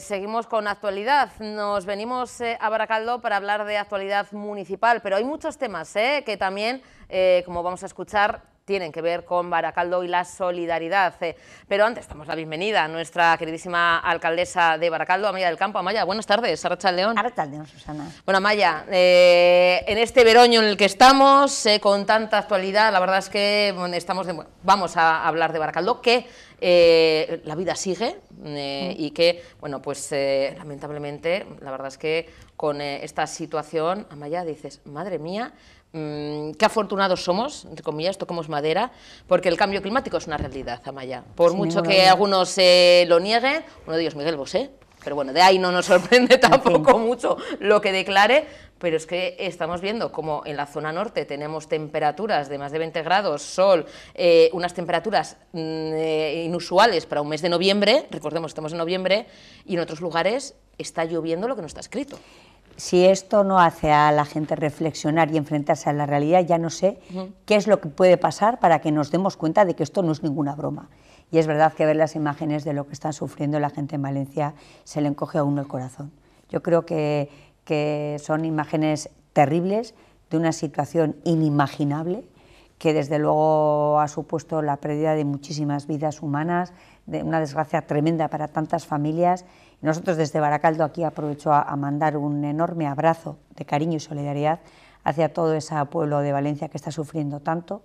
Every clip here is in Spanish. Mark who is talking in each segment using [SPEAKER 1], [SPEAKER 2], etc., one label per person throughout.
[SPEAKER 1] seguimos con actualidad. Nos venimos eh, a Baracaldo para hablar de actualidad municipal, pero hay muchos temas eh, que también, eh, como vamos a escuchar, tienen que ver con Baracaldo y la solidaridad. Pero antes damos la bienvenida a nuestra queridísima alcaldesa de Baracaldo, Amaya del Campo. Amaya, buenas tardes, Arracha León. Arracha León, Susana. Bueno, Amaya, en este veroño en el que estamos, con tanta actualidad, la verdad es que estamos vamos a hablar de Baracaldo, que eh, la vida sigue eh, mm. y que, bueno, pues eh, lamentablemente, la verdad es que con esta situación, Amaya, dices, madre mía, mm, qué afortunados somos, entre comillas, tocamos madera, porque el cambio climático es una realidad, Amaya. Por mucho que algunos lo nieguen, uno de ellos, Miguel Bosé, pero bueno, de ahí no nos sorprende tampoco mucho lo que declare, pero es que estamos viendo como en la zona norte tenemos temperaturas de más de 20 grados, sol, eh, unas temperaturas mm, eh, inusuales para un mes de noviembre, recordemos, estamos en noviembre, y en otros lugares está lloviendo lo que no está escrito.
[SPEAKER 2] Si esto no hace a la gente reflexionar y enfrentarse a la realidad, ya no sé qué es lo que puede pasar para que nos demos cuenta de que esto no es ninguna broma. Y es verdad que ver las imágenes de lo que está sufriendo la gente en Valencia se le encoge a uno el corazón. Yo creo que que son imágenes terribles de una situación inimaginable que desde luego ha supuesto la pérdida de muchísimas vidas humanas, de una desgracia tremenda para tantas familias. Nosotros desde Baracaldo aquí aprovecho a, mandar un enorme abrazo de cariño y solidaridad hacia todo ese pueblo de Valencia que está sufriendo tanto.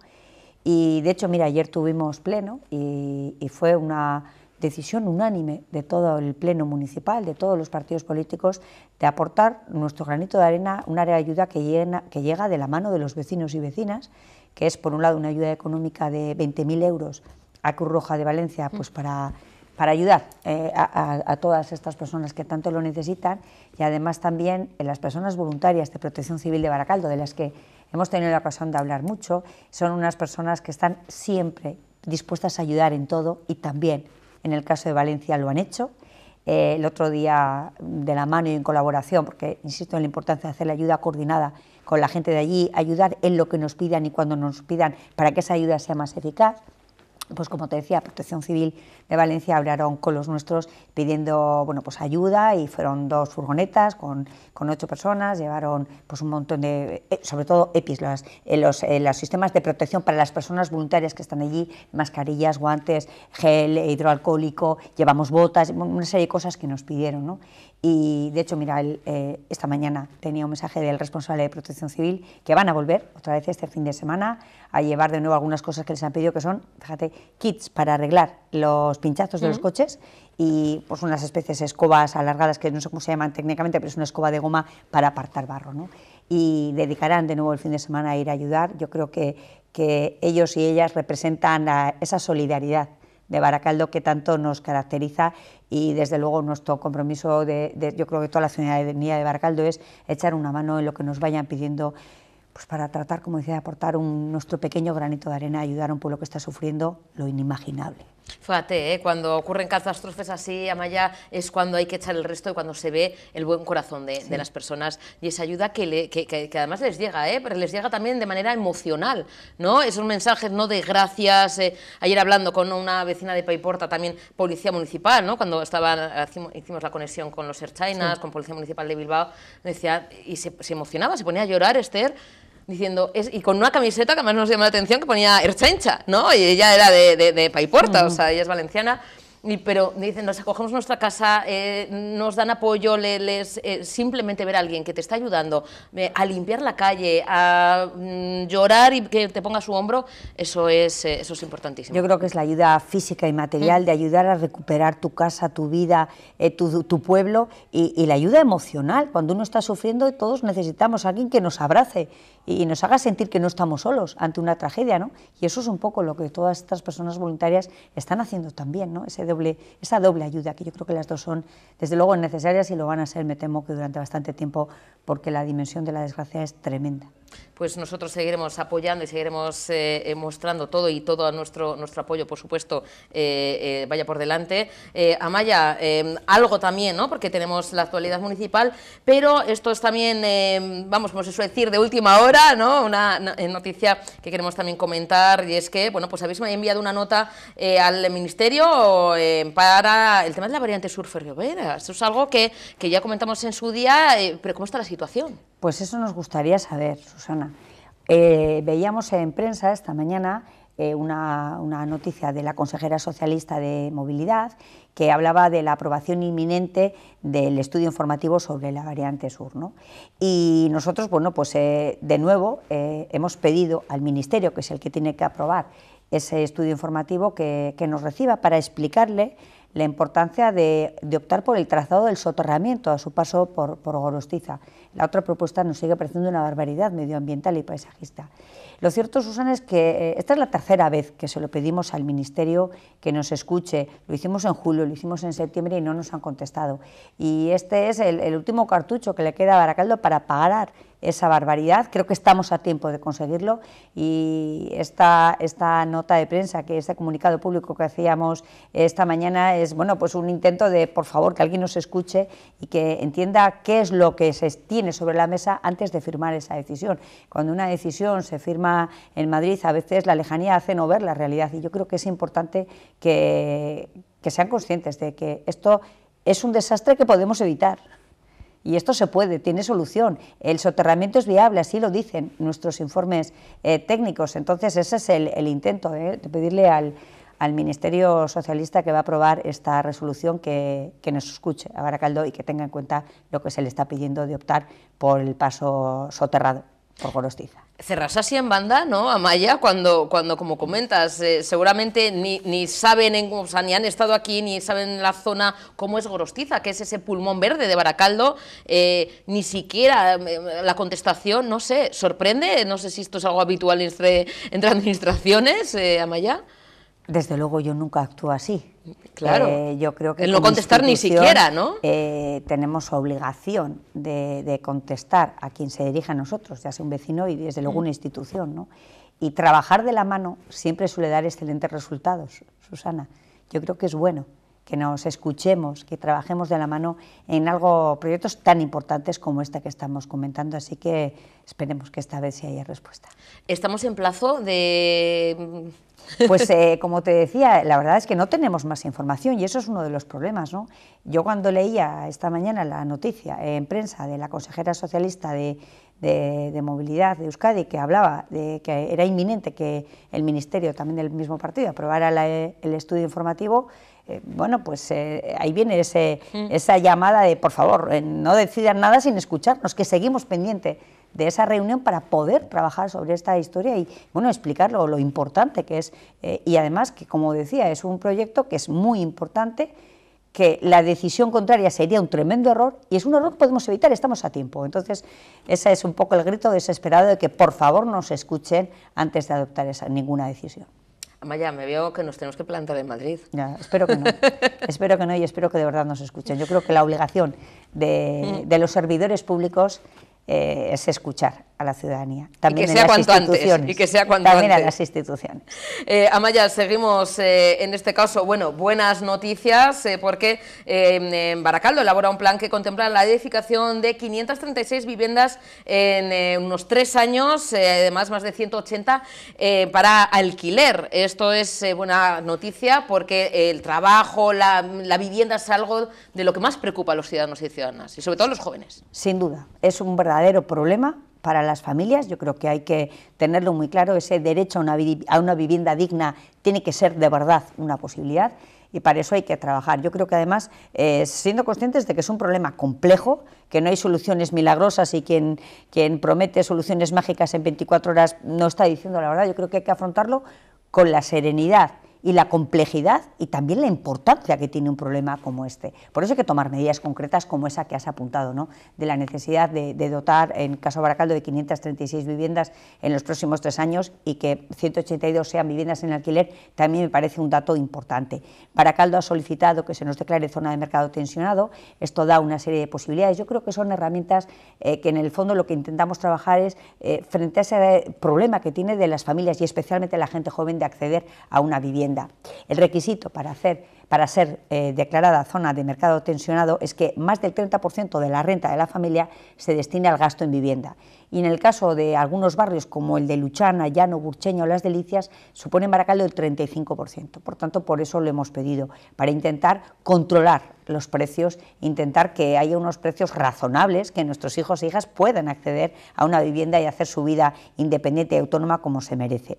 [SPEAKER 2] Y de hecho, mira, ayer tuvimos pleno y fue una decisión unánime de todo el Pleno Municipal, de todos los partidos políticos, de aportar nuestro granito de arena, un área de ayuda que, llega de la mano de los vecinos y vecinas, que es por un lado una ayuda económica de 20.000 euros a Cruz Roja de Valencia mm. pues para, para ayudar eh, a, todas estas personas que tanto lo necesitan y además también eh, las personas voluntarias de Protección Civil de Baracaldo, de las que hemos tenido la ocasión de hablar mucho, son unas personas que están siempre dispuestas a ayudar en todo y también en el caso de Valencia lo han hecho. Eh, el otro día de la mano y en colaboración, porque insisto en la importancia de hacer la ayuda coordinada con la gente de allí, ayudar en lo que nos pidan y cuando nos pidan para que esa ayuda sea más eficaz pues como te decía, Protección Civil de Valencia hablaron con los nuestros pidiendo bueno, pues ayuda y fueron dos furgonetas con, ocho personas, llevaron pues un montón de, eh, sobre todo EPIs, eh, los, eh, los, sistemas de protección para las personas voluntarias que están allí, mascarillas, guantes, gel hidroalcohólico, llevamos botas, una serie de cosas que nos pidieron. ¿no? Y de hecho, mira, eh, esta mañana tenía un mensaje del responsable de Protección Civil que van a volver otra vez este fin de semana a llevar de nuevo algunas cosas que les han pedido, que son, fíjate, kits para arreglar los pinchazos de los coches y pues unas especies escobas alargadas que no sé cómo se llaman técnicamente, pero es una escoba de goma para apartar barro. ¿no? Y dedicarán de nuevo el fin de semana a ir a ayudar. Yo creo que, que ellos y ellas representan esa solidaridad de Baracaldo que tanto nos caracteriza y desde luego nuestro compromiso, de, yo creo que toda la ciudadanía de Baracaldo es echar una mano en lo que nos vayan pidiendo pues para tratar, como decía, de aportar nuestro pequeño granito de arena, ayudar a un pueblo que está sufriendo lo inimaginable.
[SPEAKER 1] Fíjate, eh, cuando ocurren catástrofes así, Amaya, es cuando hay que echar el resto y cuando se ve el buen corazón de, las personas y esa ayuda que, además les llega, eh, pero les llega también de manera emocional, ¿no? Esos mensajes, ¿no? De gracias. Eh, ayer hablando con una vecina de Paiporta, también policía municipal, ¿no? Cuando estaban, hicimos la conexión con los Erchainas, con Policía Municipal de Bilbao, decía, y se, se emocionaba, se ponía a llorar, Esther, diciendo, es, y con una camiseta que además nos llamó la atención que ponía Erchencha, ¿no? Y ella era de, de, de o sea, ella es valenciana, pero dicen, nos acogemos nuestra casa, eh, nos dan apoyo, les, eh, simplemente ver a alguien que te está ayudando eh, a limpiar la calle, a mm, llorar y que te ponga su hombro, eso es, eso es importantísimo.
[SPEAKER 2] Yo creo que es la ayuda física y material de ayudar a recuperar tu casa, tu vida, tu, pueblo y, la ayuda emocional. Cuando uno está sufriendo, todos necesitamos a alguien que nos abrace y, nos haga sentir que no estamos solos ante una tragedia, ¿no? Y eso es un poco lo que todas estas personas voluntarias están haciendo también, ¿no? Ese esa doble ayuda, que yo creo que las dos son, desde luego, necesarias y lo van a ser, me temo, que durante bastante tiempo, porque la dimensión de la desgracia es tremenda
[SPEAKER 1] pues nosotros seguiremos apoyando y seguiremos eh, eh, mostrando todo y todo nuestro, nuestro apoyo, por supuesto, eh, vaya por delante. Amaya, algo también, ¿no? porque tenemos la actualidad municipal, pero esto es también, vamos, como se suele decir, de última hora, ¿no? una noticia que queremos también comentar y es que, bueno, pues habéis enviado una nota al Ministerio para el tema de la variante sur ferroviaria. Esto es algo que, que ya comentamos en su día, pero ¿cómo está la situación?
[SPEAKER 2] Pues eso nos gustaría saber, Susana. Eh, veíamos en prensa esta mañana eh, una, noticia de la consejera socialista de movilidad que hablaba de la aprobación inminente del estudio informativo sobre la variante sur. Y nosotros, bueno, pues eh, de nuevo hemos pedido al Ministerio, que es el que tiene que aprobar ese estudio informativo, que, nos reciba para explicarle la importancia de, optar por el trazado del soterramiento a su paso por, por Gorostiza. La otra propuesta nos sigue pareciendo una barbaridad medioambiental y paisajista. Lo cierto, Susana, es que eh, esta es la tercera vez que se lo pedimos al Ministerio que nos escuche. Lo hicimos en julio, lo hicimos en septiembre y no nos han contestado. Y este es el, último cartucho que le queda a Baracaldo para parar esa barbaridad. Creo que estamos a tiempo de conseguirlo y esta, esta nota de prensa, que este comunicado público que hacíamos esta mañana es bueno pues un intento de, por favor, que alguien nos escuche y que entienda qué es lo que se sobre la mesa antes de firmar esa decisión. Cuando una decisión se firma en Madrid, a veces la lejanía hace no ver la realidad y yo creo que es importante que, sean conscientes de que esto es un desastre que podemos evitar. Y esto se puede, tiene solución. El soterramiento es viable, así lo dicen nuestros informes eh, técnicos. Entonces, ese es el, intento eh, de pedirle al, al Ministerio Socialista que va a aprobar esta resolución que, que nos escuche a Baracaldo y que tenga en cuenta lo que se le está pidiendo de optar por el paso soterrado por Gorostiza.
[SPEAKER 1] Cerras así en banda, ¿no, Amaya? Cuando, cuando como comentas, eh, seguramente ni, ni saben, en, o ni han estado aquí, ni saben la zona cómo es Gorostiza, que es ese pulmón verde de Baracaldo, eh, ni siquiera eh, la contestación, no sé, sorprende, no sé si esto es algo habitual entre, entre administraciones, Amaya.
[SPEAKER 2] Desde luego yo nunca actúo así. Claro. Eh, yo creo que el no contestar ni siquiera, ¿no? Eh, tenemos obligación de, de, contestar a quien se dirige a nosotros, ya sea un vecino y desde luego mm. una institución, ¿no? Y trabajar de la mano siempre suele dar excelentes resultados, Susana. Yo creo que es bueno que nos escuchemos, que trabajemos de la mano en algo, proyectos tan importantes como esta que estamos comentando. Así que esperemos que esta vez sí haya respuesta.
[SPEAKER 1] Estamos en plazo de... Mm,
[SPEAKER 2] pues eh, como te decía, la verdad es que no tenemos más información y eso es uno de los problemas. ¿no? Yo cuando leía esta mañana la noticia en prensa de la consejera socialista de, movilidad de Euskadi que hablaba de que era inminente que el Ministerio, también del mismo partido, aprobara el estudio informativo, eh, bueno, pues eh, ahí viene ese, mm. esa llamada de, por favor, eh, no decidan nada sin escucharnos, que seguimos pendiente de esa reunión para poder trabajar sobre esta historia y, bueno, explicar lo importante que es. y además que, como decía, es un proyecto que es muy importante, que la decisión contraria sería un tremendo error y es un error que podemos evitar, estamos a tiempo. Entonces, ese es un poco el grito desesperado de que, por favor, nos escuchen antes de adoptar esa, ninguna decisión.
[SPEAKER 1] Amaya, me veo que nos tenemos que plantar en Madrid.
[SPEAKER 2] espero que no. espero que no y espero que de verdad nos escuchen. Yo creo que la obligación de mm. los servidores públicos eh, es escuchar a la ciudadanía. También y que sea Y que sea cuanto a las instituciones.
[SPEAKER 1] Eh, Amaya, seguimos eh, en este caso, bueno, buenas noticias, porque Baracaldo elabora un plan que contempla la edificación de 536 viviendas en unos tres años, además más de 180 para alquiler. Esto es buena noticia porque el trabajo, la, la vivienda es algo de lo que más preocupa a los ciudadanos y ciudadanas, y sobre todo a los jóvenes.
[SPEAKER 2] Sin duda, es un verdadero verdadero problema para las familias, yo creo que hay que tenerlo muy claro, ese derecho a una, a una vivienda digna tiene que ser de verdad una posibilidad y para eso hay que trabajar. Yo creo que además, eh, siendo conscientes de que es un problema complejo, que no hay soluciones milagrosas y quien, quien promete soluciones mágicas en 24 horas no está diciendo la verdad, yo creo que hay que afrontarlo con la serenidad y la complejidad y también la importancia que tiene un problema como este. Por eso hay que tomar medidas concretas como esa que has apuntado, ¿no? de la necesidad de, dotar, en caso de Baracaldo, de 536 viviendas en los próximos tres años y que 182 sean viviendas en alquiler, también me parece un dato importante. Baracaldo ha solicitado que se nos declare zona de mercado tensionado, esto da una serie de posibilidades. Yo creo que son herramientas eh, que en el fondo lo que intentamos trabajar es eh, frente a ese problema que tiene de las familias y especialmente la gente joven de acceder a una vivienda el requisito para, hacer, para ser eh, declarada zona de mercado tensionado es que más del 30% de la renta de la familia se destine al gasto en vivienda. Y en el caso de algunos barrios como el de Luchana, Llano, Burcheño o Las Delicias, supone en el 35%. Por tanto, por eso lo hemos pedido, para intentar controlar los precios, intentar que haya unos precios razonables, que nuestros hijos e hijas puedan acceder a una vivienda y hacer su vida independiente y autónoma como se merece.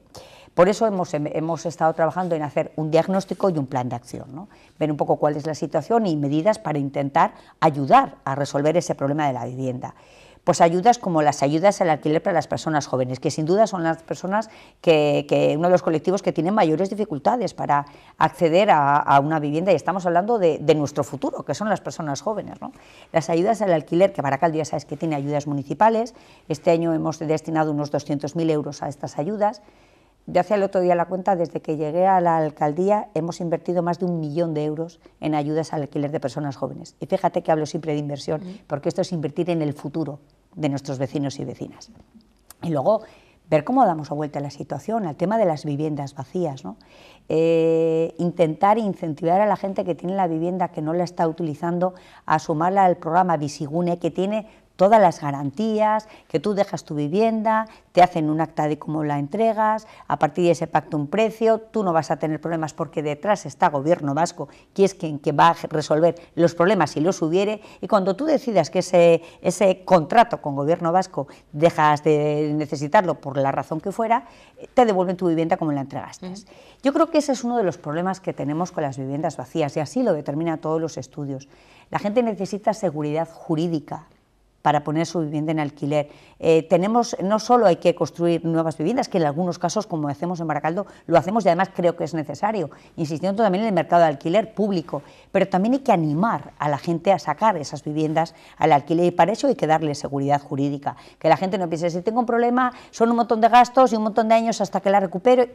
[SPEAKER 2] Por eso em, hemos, estado trabajando en hacer un diagnóstico y un plan de acción, ver un poco cuál es la situación y medidas para intentar ayudar a resolver ese problema de la vivienda pues ayudas como las ayudas al alquiler para las personas jóvenes, que sin duda son las personas que, uno de los colectivos que tienen mayores dificultades para acceder a, una vivienda y estamos hablando de, nuestro futuro, que son las personas jóvenes. Las ayudas al alquiler, que Baracaldo ya sabes que tiene ayudas municipales, este año hemos destinado unos 200.000 euros a estas ayudas, ya hacía el otro día la cuenta, desde que llegué a la alcaldía hemos invertido más de un millón de euros en ayudas al alquiler de personas jóvenes. Y fíjate que hablo siempre de inversión, mm. porque esto es invertir en el futuro de nuestros vecinos y vecinas. Y luego, ver cómo damos vuelta a la situación, al tema de las viviendas vacías, eh, intentar incentivar a la gente que tiene la vivienda que no la está utilizando a sumarla al programa Visigune, que tiene todas las garantías, que tú dejas tu vivienda, te hacen un acta de cómo la entregas, a partir de ese pacto un precio, tú no vas a tener problemas porque detrás está gobierno vasco, que es quien va a resolver los problemas si los hubiere, y cuando tú decidas que ese, contrato con gobierno vasco dejas de necesitarlo por la razón que fuera, te devuelven tu vivienda como la entregaste. Yo creo que ese es uno de los problemas que tenemos con las viviendas vacías, y así lo determinan todos los estudios. La gente necesita seguridad jurídica, para poner su vivienda en alquiler. Eh, tenemos, no solo hay que construir nuevas viviendas, que en algunos casos, como hacemos en Baracaldo, lo hacemos y además creo que es necesario, insistiendo también en el mercado de alquiler público, pero también hay que animar a la gente a sacar esas viviendas al alquiler y para eso hay que darle seguridad jurídica, que la gente no piense, si tengo un problema, son un montón de gastos y un montón de años hasta que la recupero.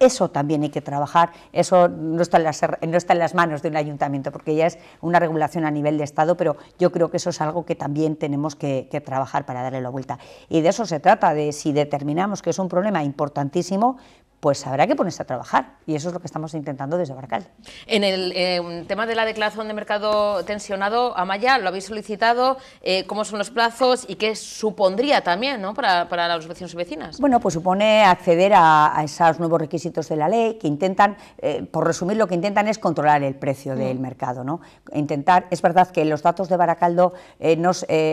[SPEAKER 2] Eso también hay que trabajar, eso no está, en las, no está en las manos de un ayuntamiento, porque ya es una regulación a nivel de Estado, pero yo creo que eso es algo que también tenemos que, que trabajar para darle la vuelta. Y de eso se trata, de si determinamos que es un problema importantísimo, pues habrá que ponerse a trabajar. Y eso es lo que estamos intentando desde Baracaldo.
[SPEAKER 1] En el em, tema de la declaración de mercado tensionado, Amaya, lo habéis solicitado, eh, ¿cómo son los plazos y qué supondría también ¿no? para, los vecinos y vecinas?
[SPEAKER 2] Bueno, pues supone acceder a, esos nuevos requisitos de la ley que intentan, eh, por resumir, lo que intentan es controlar el precio del mm. mercado. ¿no? Intentar, es verdad que los datos de Baracaldo, eh,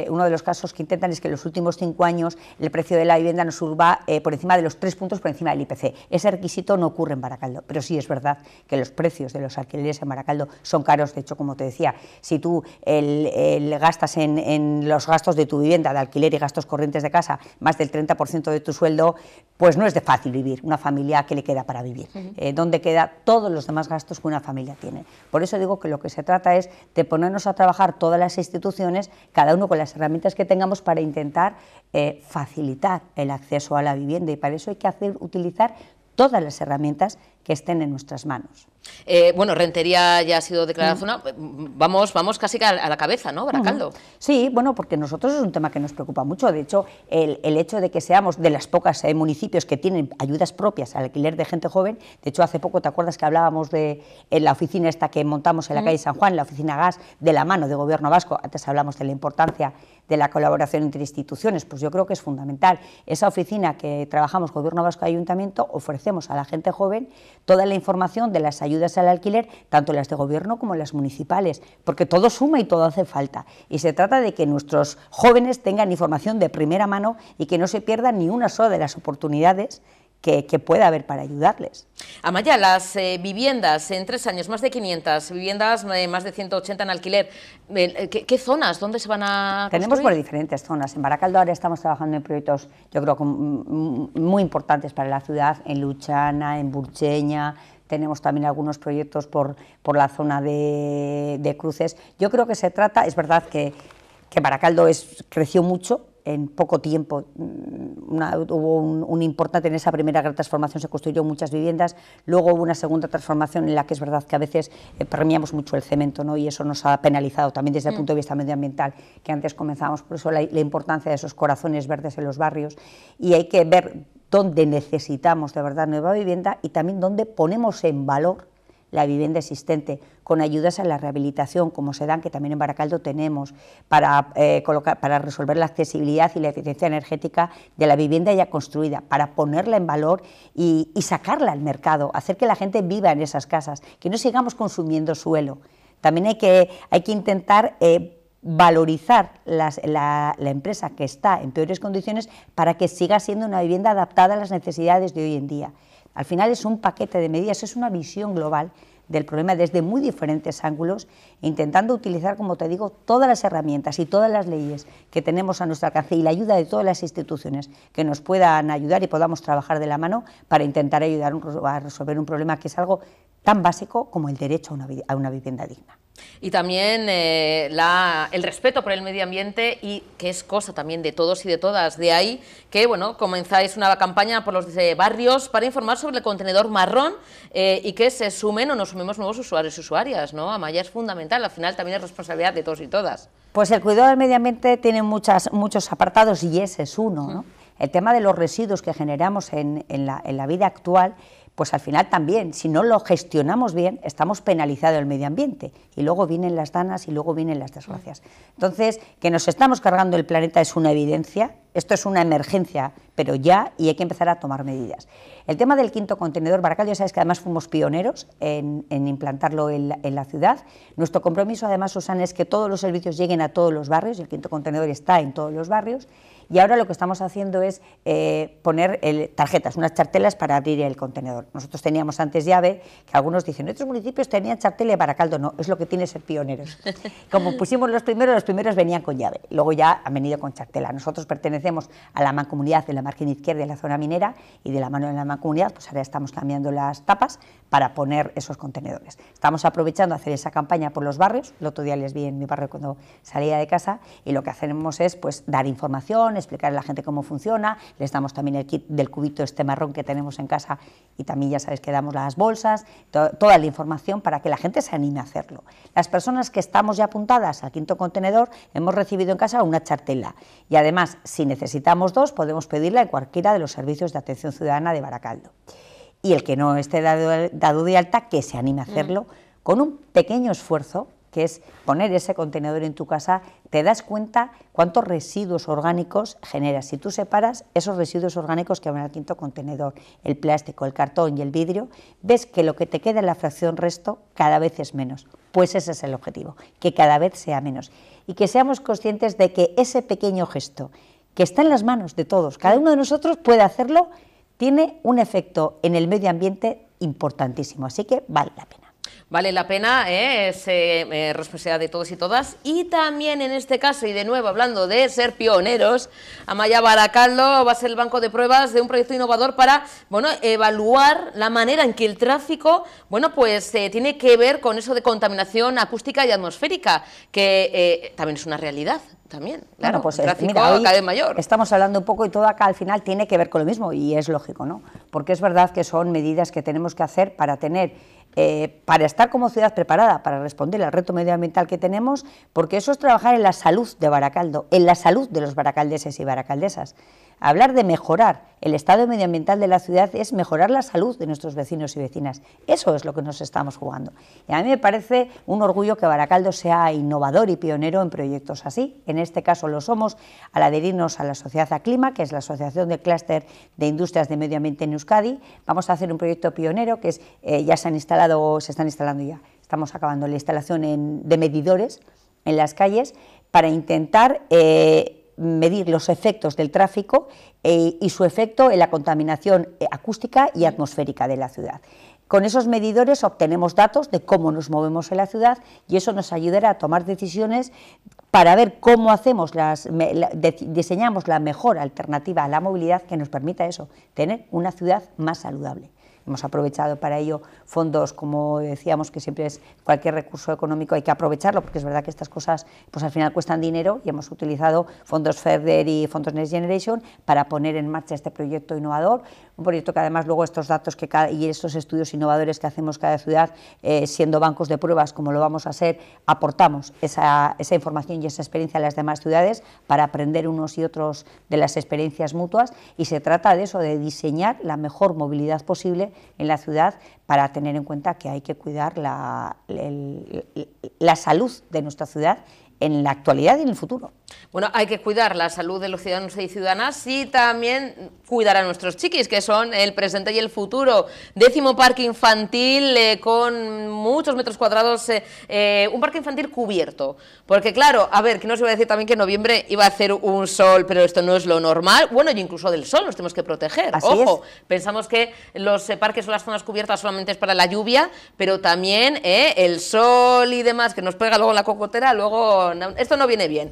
[SPEAKER 2] uno de los casos que intentan es que en los últimos cinco años el precio de la vivienda nos suba por encima de los tres puntos por encima del IPC ese requisito no ocurre en Baracaldo, pero sí es verdad que los precios de los alquileres en Baracaldo son caros. De hecho, como te decía, si tú el, gastas en, los gastos de tu vivienda, de alquiler y gastos corrientes de casa, más del 30% de tu sueldo, pues no es de fácil vivir una familia que le queda para vivir. Eh, donde queda todos los demás gastos que una familia tiene? Por eso digo que lo que se trata es de ponernos a trabajar todas las instituciones, cada uno con las herramientas que tengamos para intentar eh, facilitar el acceso a la vivienda y para eso hay que hacer utilizar todas las herramientas que estén en nuestras manos.
[SPEAKER 1] Eh, bueno, Rentería ya ha sido declarada mm. zona, eh, vamos, vamos casi a, la cabeza, ¿no, Baracaldo?
[SPEAKER 2] Sí, bueno, porque nosotros es un tema que nos preocupa mucho. De hecho, el, hecho de que seamos de las pocas eh, municipios que tienen ayudas propias al alquiler de gente joven, de hecho, hace poco, ¿te acuerdas que hablábamos de en la oficina esta que montamos en la mm. calle San Juan, la oficina gas, de la mano de Gobierno Vasco? Antes hablamos de la importancia de la colaboración entre instituciones, pues yo creo que es fundamental. Esa oficina que trabajamos Gobierno Vasco y Ayuntamiento, ofrecemos a la gente joven toda la información de las ayudas al alquiler, tanto las de gobierno como las municipales, porque todo suma y todo hace falta. Y se trata de que nuestros jóvenes tengan información de primera mano y que no se pierdan ni una sola de las oportunidades que, pueda haber para ayudarles.
[SPEAKER 1] Amaya, las eh, viviendas en tres años, más de 500, viviendas eh, más de 180 en alquiler, eh, ¿qué, zonas? ¿Dónde se van a Tenemos por
[SPEAKER 2] diferentes zonas. En Baracaldo ahora estamos trabajando en proyectos, yo creo, mm, mm, muy importantes para la ciudad, en Luchana, en Burcheña, tenemos también algunos proyectos por, por la zona de, cruces. Yo creo que se trata, es verdad que, que Baracaldo es, creció mucho, en poco tiempo mm, hubo un, importante, en esa primera gran transformación se construyeron muchas viviendas, luego hubo una segunda transformación en la que es verdad que a veces eh, premiamos mucho el cemento ¿no? y eso nos ha penalizado también desde el mm. punto de vista medioambiental, que antes comenzábamos por eso la, importancia de esos corazones verdes en los barrios y hay que ver donde necesitamos de verdad nueva vivienda y también donde ponemos en valor la vivienda existente, con ayudas a la rehabilitación, como se dan, que también en Baracaldo tenemos, para, eh, colocar, para resolver la accesibilidad y la eficiencia energética de la vivienda ya construida, para ponerla en valor y, sacarla al mercado, hacer que la gente viva en esas casas, que no sigamos consumiendo suelo. También hay que, hay que intentar eh, valorizar la, empresa que está en peores condiciones para que siga siendo una vivienda adaptada a las necesidades de hoy en día. Al final es un paquete de medidas, es una visión global del problema desde muy diferentes ángulos, intentando utilizar, como te digo, todas las herramientas y todas las leyes que tenemos a nuestro alcance y la ayuda de todas las instituciones que nos puedan ayudar y podamos trabajar de la mano para intentar ayudar a resolver un problema que es algo tan básico como el derecho a una, vivienda digna.
[SPEAKER 1] Y también eh, el respeto por el medio ambiente y que es cosa también de todos y de todas. De ahí que bueno comenzáis una campaña por los eh, barrios para informar sobre el contenedor marrón eh, y que se sumen o nos sumemos nuevos usuarios y usuarias. ¿no? Amaya es fundamental, al final también es responsabilidad de todos y todas.
[SPEAKER 2] Pues el cuidado del medio ambiente tiene muchas, muchos apartados y ese es uno. Mm. El tema de los residuos que generamos en, en la vida actual pues al final también, si no lo gestionamos bien, estamos penalizados el medio ambiente y luego vienen las danas y luego vienen las desgracias. Entonces, que nos estamos cargando el planeta es una evidencia, esto es una emergencia, pero ya y hay que empezar a tomar medidas. El tema del quinto contenedor Baracal, ya sabes que además fuimos pioneros en, implantarlo en la, ciudad. Nuestro compromiso, además, Susana, es que todos los servicios lleguen a todos los barrios y el quinto contenedor está en todos los barrios. Y ahora lo que estamos haciendo es eh, poner tarjetas, unas chartelas para abrir el contenedor. Nosotros teníamos antes llave, que algunos dicen, otros municipios tenían chartela para caldo. no, es lo que tiene ser pioneros. Como pusimos los primeros, los primeros venían con llave, luego ya han venido con chartela. Nosotros pertenecemos a la mancomunidad de la margen izquierda de la zona minera y de la mano de la mancomunidad, pues ahora estamos cambiando las tapas para poner esos contenedores. Estamos aprovechando hacer esa campaña por los barrios, el otro día les vi en mi barrio cuando salía de casa y lo que hacemos es pues dar información, explicarle explicar a la gente cómo funciona, les damos también el kit del cubito este marrón que tenemos en casa y también ya sabéis que damos las bolsas, toda la información para que la gente se anime a hacerlo. Las personas que estamos ya apuntadas al quinto contenedor hemos recibido en casa una chartela y además si necesitamos dos podemos pedirla en cualquiera de los servicios de atención ciudadana de Baracaldo. Y el que no esté dado, de alta, que se anime a mm. hacerlo con un pequeño esfuerzo que es poner ese contenedor en tu casa, te das cuenta cuántos residuos orgánicos generas. Si tú separas esos residuos orgánicos que van al quinto contenedor, el plástico, el cartón y el vidrio, ves que lo que te queda en la fracción resto cada vez es menos. Pues ese es el objetivo, que cada vez sea menos. Y que seamos conscientes de que ese pequeño gesto, que está en las manos de todos, cada uno de nosotros puede hacerlo, tiene un efecto en el medio ambiente importantísimo. Así que vale la pena
[SPEAKER 1] vale la pena, ¿eh? es eh, eh, responsabilidad de todos y todas. Y también en este caso, y de nuevo hablando de ser pioneros, Amaya Baracaldo va a ser el banco de pruebas de un proyecto innovador para bueno, evaluar la manera en que el tráfico bueno, pues, eh, tiene que ver con eso de contaminación acústica y atmosférica, que también es una realidad también,
[SPEAKER 2] claro, pues tráfico mira, mayor. Estamos hablando un poco y todo acá al final tiene que ver con lo mismo y es lógico, ¿no? Porque es verdad que son medidas que tenemos que hacer para tener, eh, para estar como ciudad preparada, para responder al reto medioambiental que tenemos, porque eso es trabajar en la salud de Baracaldo, en la salud de los baracaldeses y baracaldesas. Hablar de mejorar el estado medioambiental de la ciudad es mejorar la salud de nuestros vecinos y vecinas. Eso es lo que nos estamos jugando. Y a mí me parece un orgullo que Baracaldo sea innovador y pionero en proyectos así. En este caso lo somos al adherirnos a la Sociedad Aclima, que es la Asociación de Clúster de Industrias de Medio Ambiente en Euskadi. Vamos a hacer un proyecto pionero que es, eh, ya se han instalado, se están instalando ya, estamos acabando la instalación de medidores en las calles para intentar... Eh, medir los efectos del tráfico eh, y su efecto en la contaminación eh, acústica y atmosférica de la ciudad. Con esos medidores obtenemos datos de cómo nos movemos en la ciudad y eso nos ayudará a tomar decisiones para ver cómo hacemos las, diseñamos la mejor alternativa a la movilidad que nos permita eso, tener una ciudad más saludable. Hemos aprovechado para ello fondos, como decíamos, que siempre es cualquier recurso económico, hay que aprovecharlo, porque es verdad que estas cosas pues al final cuestan dinero y hemos utilizado fondos FEDER y fondos Next Generation para poner en marcha este proyecto innovador, un proyecto que además luego estos datos que y estos estudios innovadores que hacemos cada ciudad, eh, siendo bancos de pruebas como lo vamos a hacer aportamos esa, esa información y esa experiencia a las demás ciudades para aprender unos y otros de las experiencias mutuas y se trata de eso, de diseñar la mejor movilidad posible en la ciudad para tener en cuenta que hay que cuidar la, salud de nuestra ciudad en la actualidad y en el futuro.
[SPEAKER 1] Bueno, hay que cuidar la salud de los ciudadanos y ciudadanas y también cuidar a nuestros chiquis, que son el presente y el futuro. Décimo parque infantil eh, con muchos metros cuadrados, eh, eh, un parque infantil cubierto. Porque claro, a ver, que nos iba a decir también que en noviembre iba a hacer un sol, pero esto no es lo normal. Bueno, y incluso del sol nos tenemos que proteger. Ojo, pensamos que los parques son las zonas cubiertas solamente es para la lluvia, pero también el sol y demás, que nos pega luego la cocotera, luego... Esto no viene bien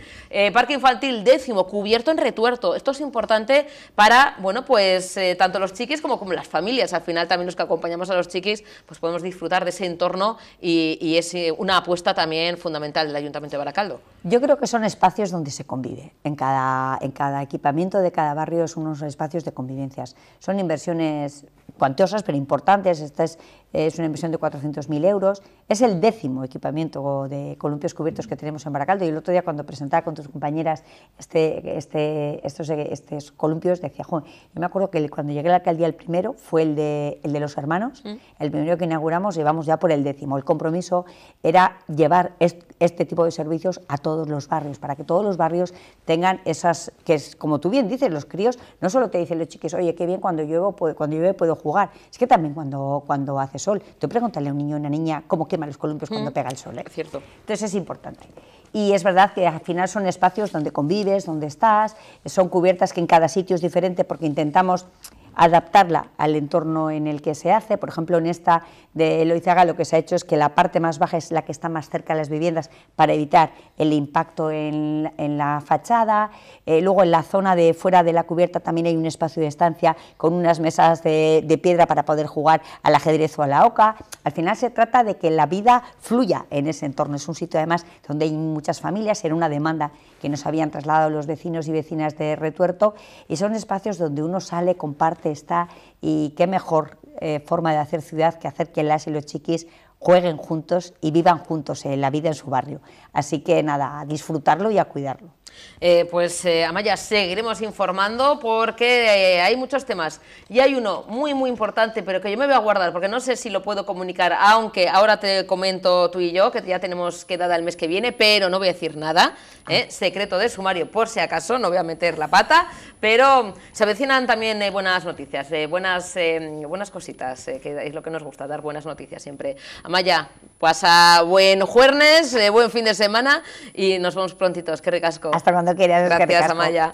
[SPEAKER 1] infantil décimo cubierto en retuerto. Esto es importante para, bueno, pues eh, tanto los chiquis como, como las familias. Al final también los que acompañamos a los chiquis, pues podemos disfrutar de ese entorno y, es eh, una apuesta también fundamental del Ayuntamiento de Baracaldo.
[SPEAKER 2] Yo creo que son espacios donde se convive. En cada, en cada equipamiento de cada barrio son unos espacios de convivencias. Son inversiones cuantiosas pero importantes. esta es es una inversión de 400.000 euros, es el décimo equipamiento de columpios cubiertos que tenemos en Baracaldo y el otro día cuando presentaba con tus compañeras este, este, estos, columpios decía, jo, yo me acuerdo que cuando llegué a la alcaldía el primero fue el de, los hermanos, mm. el primero que inauguramos llevamos ya por el décimo, el compromiso era llevar este tipo de servicios a todos los barrios, para que todos los barrios tengan esas, que es como tú bien dices, los críos, no solo te dicen los chiquis, oye, qué bien cuando llueve, cuando llueve puedo jugar, es que también cuando, cuando haces sol. Tú pregúntale a un niño o una niña cómo quema los columpios cuando mm, pega el sol. ¿eh? Cierto. Entonces es importante. Y es verdad que al final son espacios donde convives, donde estás, son cubiertas que en cada sitio es diferente porque intentamos adaptarla al entorno en el que se hace. Por ejemplo, en esta de Loizaga lo que se ha hecho es que la parte más baja es la que está más cerca de las viviendas para evitar el impacto en, la fachada. Eh, luego en la zona de fuera de la cubierta también hay un espacio de estancia con unas mesas de, piedra para poder jugar al ajedrez o a la oca. Al final se trata de que la vida fluya en ese entorno. Es un sitio además donde hay muchas familias, era una demanda que nos habían trasladado los vecinos y vecinas de Retuerto, y son espacios donde uno sale, comparte, está, y qué mejor eh, forma de hacer ciudad que hacer que las y los chiquis jueguen juntos y vivan juntos en eh, la vida en su barrio. Así que nada, a disfrutarlo y a cuidarlo.
[SPEAKER 1] Eh, pues eh, Amaya, seguiremos informando porque hay muchos temas y hay uno muy muy importante pero que yo me voy a guardar porque no sé si lo puedo comunicar, aunque ahora te comento tú y yo que ya tenemos quedada el mes que viene, pero no voy a decir nada, secreto de sumario por si acaso, no voy a meter la pata, pero se avecinan también buenas noticias, buenas, buenas cositas, que es lo que nos gusta, dar buenas noticias siempre. Amaya, pasa buen jueves, eh, buen fin de semana y nos vemos prontitos. Qué ricasco. Hasta cuando quieras. Gracias, Amaya.